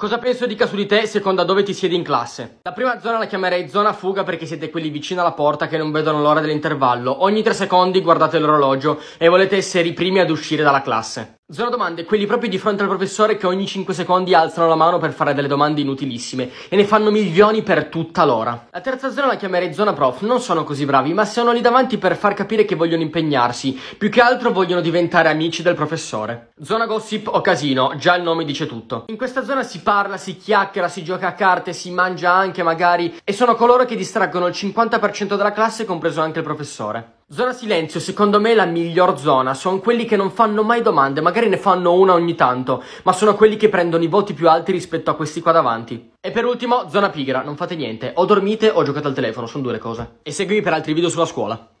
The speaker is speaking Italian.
Cosa penso dica su di te secondo dove ti siedi in classe? La prima zona la chiamerei zona fuga perché siete quelli vicino alla porta che non vedono l'ora dell'intervallo. Ogni 3 secondi guardate l'orologio e volete essere i primi ad uscire dalla classe. Zero domande, quelli proprio di fronte al professore che ogni 5 secondi alzano la mano per fare delle domande inutilissime e ne fanno milioni per tutta l'ora. La terza zona la chiamerei zona prof, non sono così bravi, ma sono lì davanti per far capire che vogliono impegnarsi, più che altro vogliono diventare amici del professore. Zona gossip o casino, già il nome dice tutto. In questa zona si parla, si chiacchiera, si gioca a carte, si mangia anche magari e sono coloro che distraggono il 50% della classe, compreso anche il professore. Zona silenzio, secondo me è la miglior zona, sono quelli che non fanno mai domande, magari ne fanno una ogni tanto, ma sono quelli che prendono i voti più alti rispetto a questi qua davanti. E per ultimo, zona pigra, non fate niente, o dormite o giocate al telefono, sono due le cose. E seguimi per altri video sulla scuola.